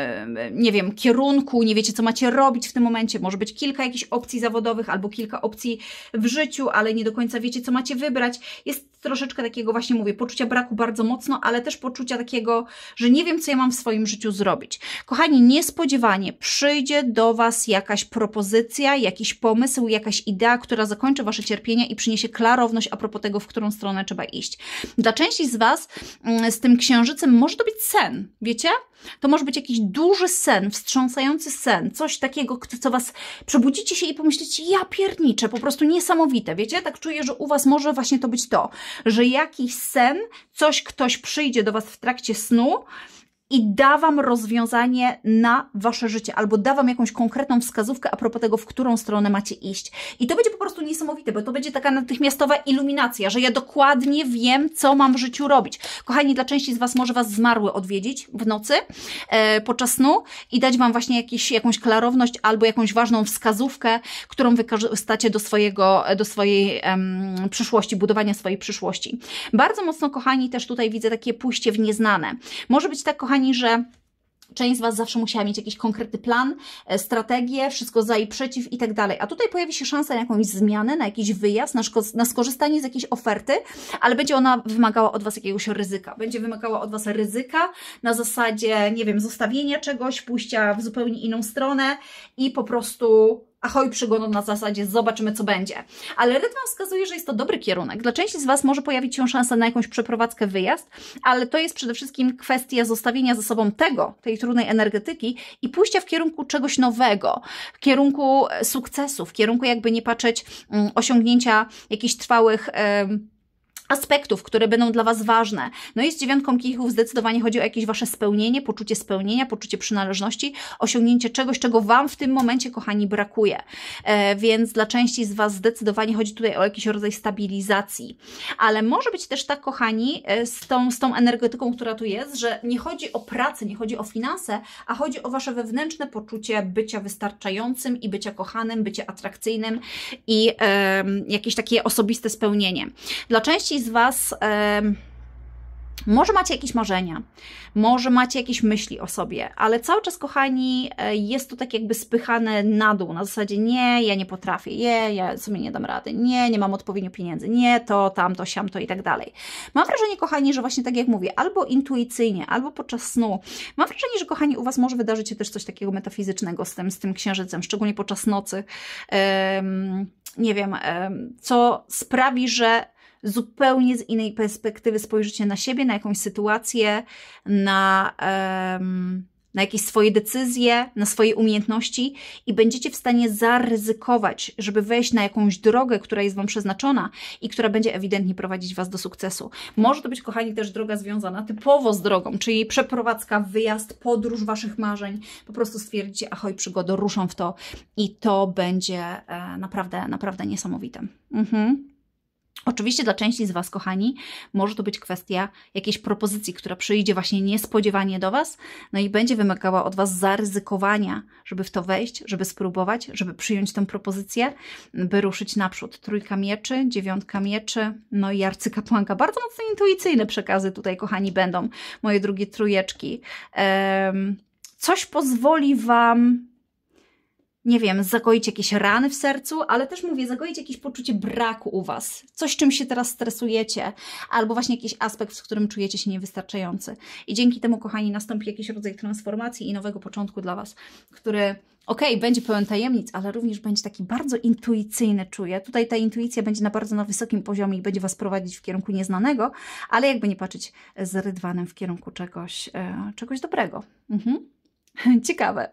nie wiem, kierunku, nie wiecie, co macie robić w tym momencie. Może być kilka jakichś opcji zawodowych albo kilka opcji w życiu, ale nie do końca wiecie, co macie wybrać. Jest troszeczkę takiego właśnie mówię, poczucia braku bardzo mocno, ale też poczucia takiego, że nie wiem, co ja mam w swoim życiu zrobić. Kochani, niespodziewanie przyjdzie do Was jakaś propozycja, jakiś pomysł, jakaś idea, która zakończy Wasze cierpienia i przyniesie klarowność a propos tego, w którą stronę trzeba iść. Dla części z Was mm, z tym księżycem może to być sen, wiecie? To może być jakiś duży sen, wstrząsający sen, coś takiego, co Was przebudzicie się i pomyślicie, ja pierniczę, po prostu niesamowite, wiecie? Tak czuję, że u Was może właśnie to być to że jakiś sen, coś ktoś przyjdzie do Was w trakcie snu, i da Wam rozwiązanie na Wasze życie, albo da Wam jakąś konkretną wskazówkę a propos tego, w którą stronę macie iść. I to będzie po prostu niesamowite, bo to będzie taka natychmiastowa iluminacja, że ja dokładnie wiem, co mam w życiu robić. Kochani, dla części z Was może Was zmarły odwiedzić w nocy e, podczas snu i dać Wam właśnie jakieś, jakąś klarowność albo jakąś ważną wskazówkę, którą wykorzystacie do, swojego, do swojej em, przyszłości, budowania swojej przyszłości. Bardzo mocno, kochani, też tutaj widzę takie pójście w nieznane. Może być tak, kochani, kochani, że część z Was zawsze musiała mieć jakiś konkretny plan, e, strategię, wszystko za i przeciw i tak dalej. A tutaj pojawi się szansa na jakąś zmianę, na jakiś wyjazd, na, na skorzystanie z jakiejś oferty, ale będzie ona wymagała od Was jakiegoś ryzyka. Będzie wymagała od Was ryzyka na zasadzie, nie wiem, zostawienia czegoś, pójścia w zupełnie inną stronę i po prostu ahoj przygodą na zasadzie zobaczymy co będzie. Ale Red Wam wskazuje, że jest to dobry kierunek. Dla części z Was może pojawić się szansa na jakąś przeprowadzkę, wyjazd, ale to jest przede wszystkim kwestia zostawienia ze sobą tego, tej trudnej energetyki i pójścia w kierunku czegoś nowego, w kierunku e, sukcesu, w kierunku jakby nie patrzeć um, osiągnięcia jakichś trwałych... Um, aspektów, które będą dla Was ważne. No i z dziewiątką kichów zdecydowanie chodzi o jakieś Wasze spełnienie, poczucie spełnienia, poczucie przynależności, osiągnięcie czegoś, czego Wam w tym momencie, kochani, brakuje. E, więc dla części z Was zdecydowanie chodzi tutaj o jakiś rodzaj stabilizacji. Ale może być też tak, kochani, e, z tą, z tą energetyką, która tu jest, że nie chodzi o pracę, nie chodzi o finanse, a chodzi o Wasze wewnętrzne poczucie bycia wystarczającym i bycia kochanym, bycia atrakcyjnym i e, jakieś takie osobiste spełnienie. Dla części części z Was. Może macie jakieś marzenia, może macie jakieś myśli o sobie, ale cały czas, kochani, e, jest to tak jakby spychane na dół, na zasadzie nie, ja nie potrafię, nie, ja sobie nie dam rady, nie, nie mam odpowiednio pieniędzy, nie, to, tamto, siamto i tak dalej. Mam wrażenie, kochani, że właśnie tak jak mówię, albo intuicyjnie, albo podczas snu, mam wrażenie, że kochani, u Was może wydarzyć się też coś takiego metafizycznego z tym, z tym księżycem, szczególnie podczas nocy. Um, nie wiem, co sprawi, że zupełnie z innej perspektywy spojrzycie na siebie, na jakąś sytuację, na, um, na jakieś swoje decyzje, na swoje umiejętności i będziecie w stanie zaryzykować, żeby wejść na jakąś drogę, która jest Wam przeznaczona i która będzie ewidentnie prowadzić Was do sukcesu. Może to być, kochani, też droga związana typowo z drogą, czyli przeprowadzka, wyjazd, podróż Waszych marzeń. Po prostu stwierdzicie, ahoj, przygoda, ruszam w to i to będzie e, naprawdę, naprawdę niesamowite. Mhm. Oczywiście dla części z Was, kochani, może to być kwestia jakiejś propozycji, która przyjdzie właśnie niespodziewanie do Was, no i będzie wymagała od Was zaryzykowania, żeby w to wejść, żeby spróbować, żeby przyjąć tę propozycję, by ruszyć naprzód. Trójka mieczy, dziewiątka mieczy, no i arcykapłanka. Bardzo mocno intuicyjne przekazy tutaj, kochani, będą moje drugie trójeczki. Um, coś pozwoli Wam nie wiem, zagoić jakieś rany w sercu, ale też mówię, zagoić jakieś poczucie braku u Was, coś czym się teraz stresujecie, albo właśnie jakiś aspekt, w którym czujecie się niewystarczający. I dzięki temu, kochani, nastąpi jakiś rodzaj transformacji i nowego początku dla Was, który okej, okay, będzie pełen tajemnic, ale również będzie taki bardzo intuicyjny, czuję. Tutaj ta intuicja będzie na bardzo na wysokim poziomie i będzie Was prowadzić w kierunku nieznanego, ale jakby nie patrzeć z rydwanem w kierunku czegoś, e, czegoś dobrego. Mhm. Ciekawe.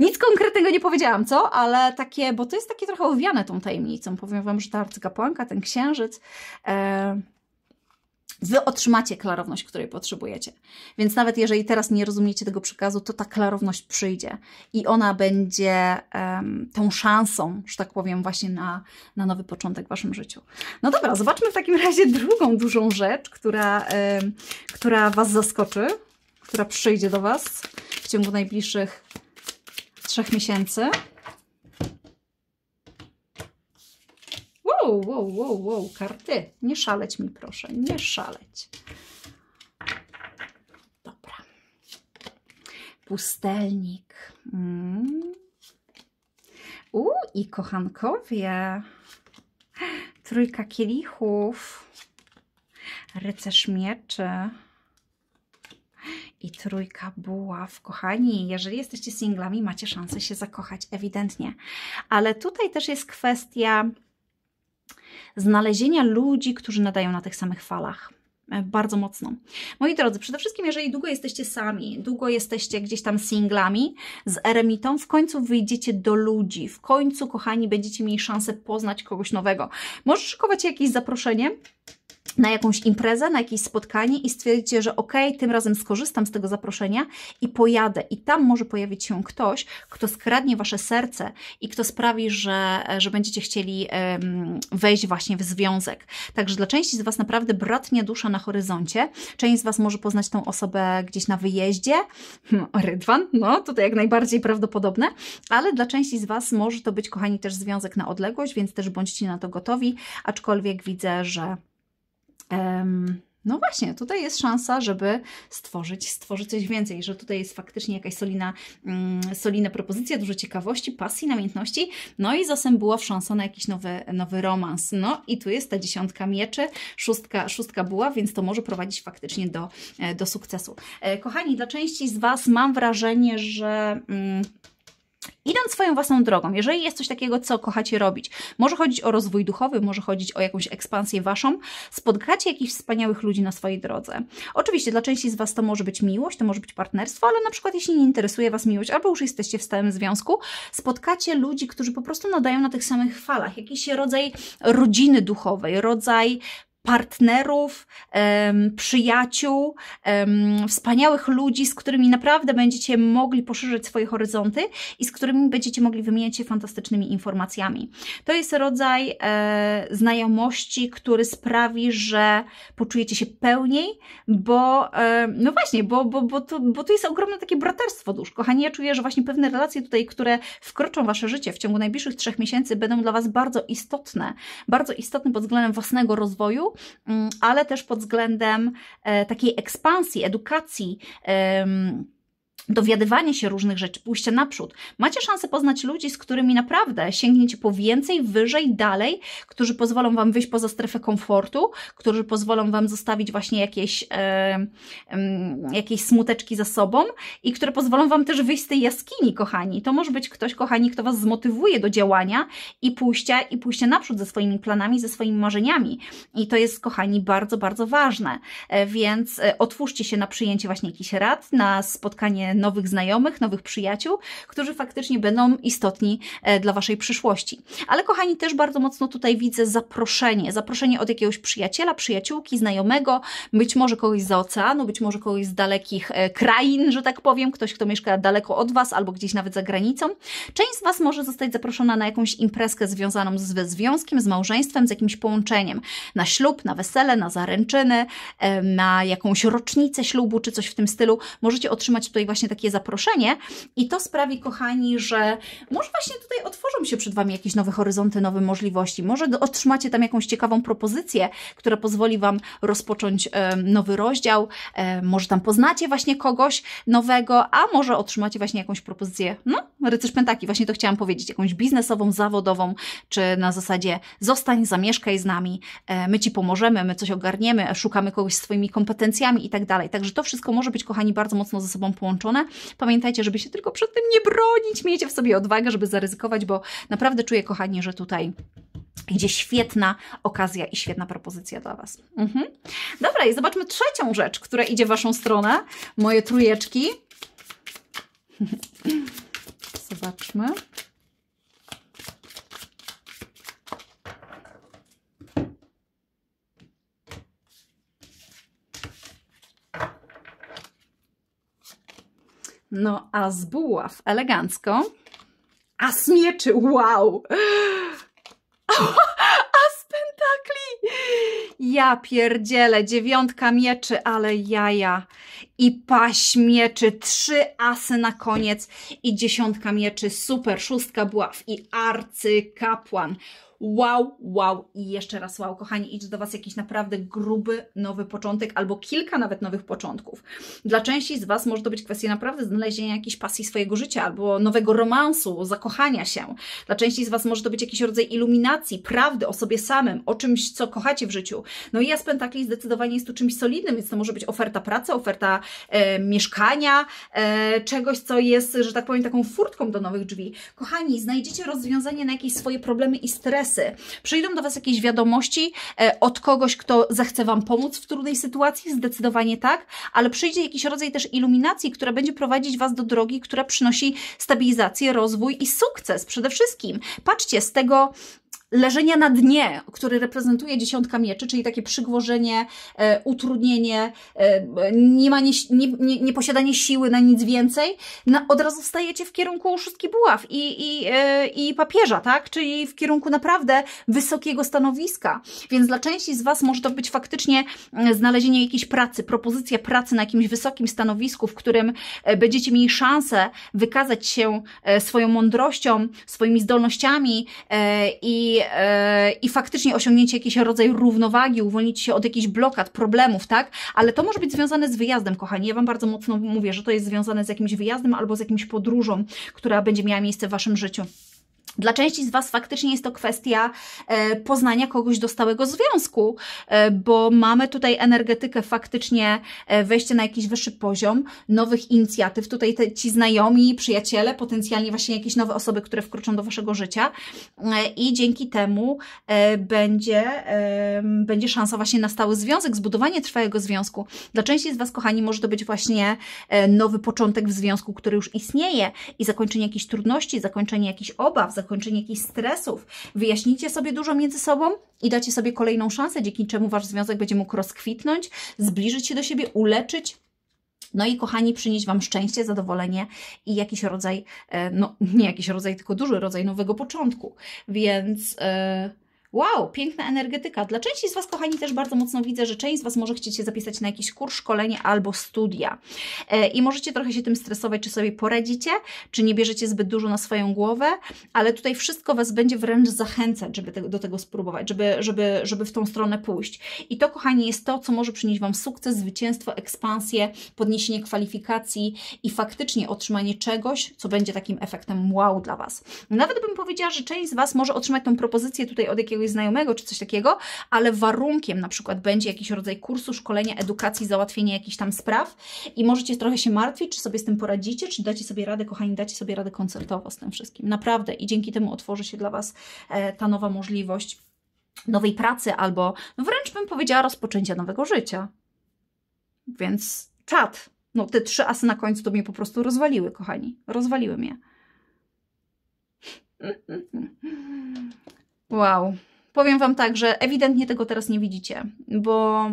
Nic konkretnego nie powiedziałam, co? Ale takie, bo to jest takie trochę owiane tą tajemnicą. Powiem Wam, że ta arcykapłanka, ten księżyc, e, Wy otrzymacie klarowność, której potrzebujecie. Więc nawet jeżeli teraz nie rozumiecie tego przekazu, to ta klarowność przyjdzie i ona będzie um, tą szansą, że tak powiem, właśnie na, na nowy początek w Waszym życiu. No dobra, zobaczmy w takim razie drugą dużą rzecz, która, która Was zaskoczy która przyjdzie do Was w ciągu najbliższych trzech miesięcy. Wow, wow, wow, wow, karty. Nie szaleć mi proszę, nie szaleć. Dobra. Pustelnik. Mm. U i kochankowie. Trójka kielichów. Rycerz mieczy trójka buław. Kochani, jeżeli jesteście singlami, macie szansę się zakochać, ewidentnie. Ale tutaj też jest kwestia znalezienia ludzi, którzy nadają na tych samych falach e, bardzo mocno. Moi drodzy, przede wszystkim, jeżeli długo jesteście sami, długo jesteście gdzieś tam singlami z eremitą, w końcu wyjdziecie do ludzi, w końcu, kochani, będziecie mieli szansę poznać kogoś nowego. Możesz szykować jakieś zaproszenie na jakąś imprezę, na jakieś spotkanie i stwierdzicie, że ok, tym razem skorzystam z tego zaproszenia i pojadę. I tam może pojawić się ktoś, kto skradnie wasze serce i kto sprawi, że, że będziecie chcieli wejść właśnie w związek. Także dla części z was naprawdę bratnia dusza na horyzoncie. Część z was może poznać tą osobę gdzieś na wyjeździe. Hmm, Rydwan, no tutaj jak najbardziej prawdopodobne, ale dla części z was może to być, kochani, też związek na odległość, więc też bądźcie na to gotowi, aczkolwiek widzę, że no właśnie, tutaj jest szansa, żeby stworzyć, stworzyć coś więcej, że tutaj jest faktycznie jakaś solina, mm, solina propozycja, dużo ciekawości, pasji, namiętności, no i zasem była szansa na jakiś nowy, nowy romans. No i tu jest ta dziesiątka mieczy, szóstka, szóstka była, więc to może prowadzić faktycznie do, e, do sukcesu. E, kochani, dla części z Was mam wrażenie, że... Mm, idąc swoją własną drogą, jeżeli jest coś takiego, co kochacie robić, może chodzić o rozwój duchowy, może chodzić o jakąś ekspansję waszą, spotkacie jakichś wspaniałych ludzi na swojej drodze. Oczywiście dla części z was to może być miłość, to może być partnerstwo, ale na przykład jeśli nie interesuje was miłość, albo już jesteście w stałym związku, spotkacie ludzi, którzy po prostu nadają na tych samych falach, jakiś rodzaj rodziny duchowej, rodzaj partnerów, przyjaciół, wspaniałych ludzi, z którymi naprawdę będziecie mogli poszerzyć swoje horyzonty i z którymi będziecie mogli wymieniać się fantastycznymi informacjami. To jest rodzaj e, znajomości, który sprawi, że poczujecie się pełniej, bo e, no właśnie, bo, bo, bo, tu, bo tu jest ogromne takie braterstwo dusz. Kochani, ja czuję, że właśnie pewne relacje tutaj, które wkroczą Wasze życie w ciągu najbliższych trzech miesięcy będą dla Was bardzo istotne, bardzo istotne pod względem własnego rozwoju, Mm, ale też pod względem e, takiej ekspansji, edukacji dowiadywanie się różnych rzeczy, pójście naprzód. Macie szansę poznać ludzi, z którymi naprawdę sięgniecie po więcej, wyżej, dalej, którzy pozwolą Wam wyjść poza strefę komfortu, którzy pozwolą Wam zostawić właśnie jakieś, e, jakieś smuteczki za sobą i które pozwolą Wam też wyjść z tej jaskini, kochani. To może być ktoś, kochani, kto Was zmotywuje do działania i pójścia, i pójścia naprzód ze swoimi planami, ze swoimi marzeniami. I to jest, kochani, bardzo, bardzo ważne. E, więc e, otwórzcie się na przyjęcie właśnie jakichś rad, na spotkanie nowych znajomych, nowych przyjaciół, którzy faktycznie będą istotni e, dla Waszej przyszłości. Ale kochani, też bardzo mocno tutaj widzę zaproszenie, zaproszenie od jakiegoś przyjaciela, przyjaciółki, znajomego, być może kogoś z oceanu, być może kogoś z dalekich e, krain, że tak powiem, ktoś, kto mieszka daleko od Was albo gdzieś nawet za granicą. Część z Was może zostać zaproszona na jakąś imprezkę związaną z związkiem, z małżeństwem, z jakimś połączeniem, na ślub, na wesele, na zaręczyny, e, na jakąś rocznicę ślubu czy coś w tym stylu. Możecie otrzymać tutaj właśnie właśnie takie zaproszenie i to sprawi, kochani, że może właśnie tutaj otworzą się przed Wami jakieś nowe horyzonty, nowe możliwości. Może otrzymacie tam jakąś ciekawą propozycję, która pozwoli Wam rozpocząć nowy rozdział. Może tam poznacie właśnie kogoś nowego, a może otrzymacie właśnie jakąś propozycję, no, rycerz pentaki, właśnie to chciałam powiedzieć, jakąś biznesową, zawodową, czy na zasadzie zostań, zamieszkaj z nami, my Ci pomożemy, my coś ogarniemy, szukamy kogoś z twoimi kompetencjami i tak dalej. Także to wszystko może być, kochani, bardzo mocno ze sobą połączone Pamiętajcie, żeby się tylko przed tym nie bronić, miejcie w sobie odwagę, żeby zaryzykować, bo naprawdę czuję, kochani, że tutaj idzie świetna okazja i świetna propozycja dla Was. Mhm. Dobra, i zobaczmy trzecią rzecz, która idzie w Waszą stronę. Moje trujeczki. Zobaczmy. No, a z buław elegancko, a z mieczy, wow! A z pentakli! Ja pierdzielę, dziewiątka mieczy, ale jaja. I paś mieczy, trzy asy na koniec i dziesiątka mieczy, super, szóstka buław i arcykapłan. Wow, wow i jeszcze raz wow, kochani, idź do Was jakiś naprawdę gruby nowy początek albo kilka nawet nowych początków. Dla części z Was może to być kwestia naprawdę znalezienia jakiejś pasji swojego życia albo nowego romansu, zakochania się. Dla części z Was może to być jakiś rodzaj iluminacji, prawdy o sobie samym, o czymś, co kochacie w życiu. No i ja z pentakli zdecydowanie jest tu czymś solidnym, więc to może być oferta pracy, oferta e, mieszkania, e, czegoś, co jest, że tak powiem, taką furtką do nowych drzwi. Kochani, znajdziecie rozwiązanie na jakieś swoje problemy i stres przyjdą do Was jakieś wiadomości e, od kogoś, kto zechce Wam pomóc w trudnej sytuacji, zdecydowanie tak, ale przyjdzie jakiś rodzaj też iluminacji, która będzie prowadzić Was do drogi, która przynosi stabilizację, rozwój i sukces przede wszystkim. Patrzcie, z tego leżenia na dnie, który reprezentuje dziesiątka mieczy, czyli takie przygłożenie, e, utrudnienie, e, nie ma nie, nie, siły na nic więcej, na, no, od razu stajecie w kierunku szóstki buław i, i, e, i papieża, tak? Czyli w kierunku naprawdę wysokiego stanowiska. Więc dla części z Was może to być faktycznie e, znalezienie jakiejś pracy, propozycja pracy na jakimś wysokim stanowisku, w którym e, będziecie mieli szansę wykazać się e, swoją mądrością, swoimi zdolnościami i E, i faktycznie osiągniecie jakiś rodzaj równowagi, uwolnić się od jakichś blokad, problemów, tak? Ale to może być związane z wyjazdem, kochani. Ja Wam bardzo mocno mówię, że to jest związane z jakimś wyjazdem albo z jakimś podróżą, która będzie miała miejsce w Waszym życiu. Dla części z Was faktycznie jest to kwestia e, poznania kogoś do stałego związku, e, bo mamy tutaj energetykę faktycznie e, wejście na jakiś wyższy poziom, nowych inicjatyw. Tutaj te, ci znajomi, przyjaciele, potencjalnie właśnie jakieś nowe osoby, które wkroczą do Waszego życia i dzięki temu będzie, będzie szansa właśnie na stały związek, zbudowanie trwałego związku. Dla części z Was, kochani, może to być właśnie nowy początek w związku, który już istnieje i zakończenie jakichś trudności, zakończenie jakichś obaw, zakończenie zakończenie jakichś stresów. Wyjaśnijcie sobie dużo między sobą i dacie sobie kolejną szansę, dzięki czemu Wasz związek będzie mógł rozkwitnąć, zbliżyć się do siebie, uleczyć. No i kochani, przynieść Wam szczęście, zadowolenie i jakiś rodzaj, e, no nie jakiś rodzaj, tylko duży rodzaj nowego początku. Więc... Yy Wow, piękna energetyka. Dla części z Was, kochani, też bardzo mocno widzę, że część z Was może chcieć się zapisać na jakiś kurs, szkolenie albo studia. E, I możecie trochę się tym stresować, czy sobie poradzicie, czy nie bierzecie zbyt dużo na swoją głowę, ale tutaj wszystko Was będzie wręcz zachęcać, żeby te, do tego spróbować, żeby, żeby, żeby w tą stronę pójść. I to, kochani, jest to, co może przynieść Wam sukces, zwycięstwo, ekspansję, podniesienie kwalifikacji i faktycznie otrzymanie czegoś, co będzie takim efektem wow dla Was. Nawet bym powiedziała, że część z Was może otrzymać tą propozycję tutaj od jakiegoś jakiegoś znajomego czy coś takiego, ale warunkiem na przykład będzie jakiś rodzaj kursu, szkolenia, edukacji, załatwienie jakichś tam spraw i możecie trochę się martwić, czy sobie z tym poradzicie, czy dacie sobie radę, kochani, dacie sobie radę koncertowo z tym wszystkim. Naprawdę i dzięki temu otworzy się dla Was e, ta nowa możliwość nowej pracy albo no wręcz bym powiedziała rozpoczęcia nowego życia. Więc czad. No te trzy asy na końcu to mnie po prostu rozwaliły, kochani. Rozwaliły mnie. Wow. Powiem Wam tak, że ewidentnie tego teraz nie widzicie, bo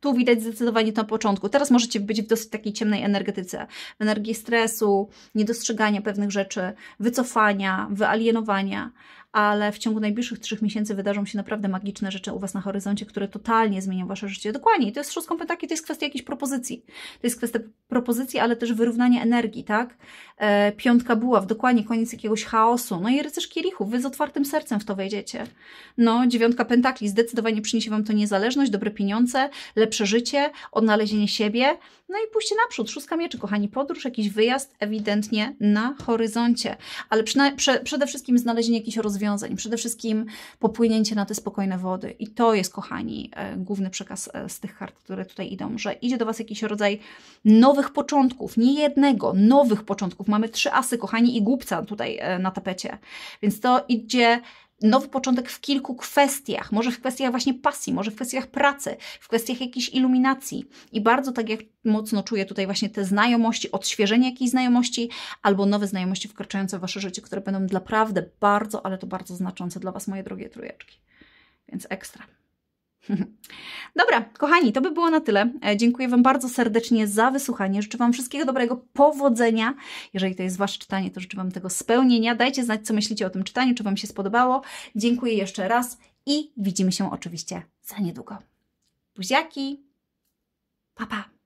tu widać zdecydowanie to na początku. Teraz możecie być w dosyć takiej ciemnej energetyce, w energii stresu, niedostrzegania pewnych rzeczy, wycofania, wyalienowania, ale w ciągu najbliższych trzech miesięcy wydarzą się naprawdę magiczne rzeczy u Was na horyzoncie, które totalnie zmienią Wasze życie. Dokładnie. to jest szóstką pentakiej, to jest kwestia jakiejś propozycji. To jest kwestia propozycji, ale też wyrównania energii, tak? E, piątka była w dokładnie koniec jakiegoś chaosu. No i rycerz kielichów. Wy z otwartym sercem w to wejdziecie. No, dziewiątka pentakli. Zdecydowanie przyniesie Wam to niezależność, dobre pieniądze, lepsze życie, odnalezienie siebie, no i pójście naprzód, szóstka mieczy, kochani, podróż, jakiś wyjazd ewidentnie na horyzoncie, ale prze przede wszystkim znalezienie jakichś rozwiązań, przede wszystkim popłynięcie na te spokojne wody. I to jest, kochani, e, główny przekaz e, z tych kart, które tutaj idą, że idzie do Was jakiś rodzaj nowych początków, nie jednego, nowych początków. Mamy trzy asy, kochani, i głupca tutaj e, na tapecie, więc to idzie nowy początek w kilku kwestiach, może w kwestiach właśnie pasji, może w kwestiach pracy, w kwestiach jakiejś iluminacji. I bardzo tak jak mocno czuję tutaj właśnie te znajomości, odświeżenie jakiejś znajomości albo nowe znajomości wkraczające w Wasze życie, które będą naprawdę bardzo, ale to bardzo znaczące dla Was, moje drogie trójeczki. Więc ekstra. Dobra, kochani, to by było na tyle. E, dziękuję Wam bardzo serdecznie za wysłuchanie. Życzę Wam wszystkiego dobrego, powodzenia. Jeżeli to jest Wasze czytanie, to życzę Wam tego spełnienia. Dajcie znać, co myślicie o tym czytaniu, czy Wam się spodobało. Dziękuję jeszcze raz i widzimy się oczywiście za niedługo. Buziaki, papa. Pa.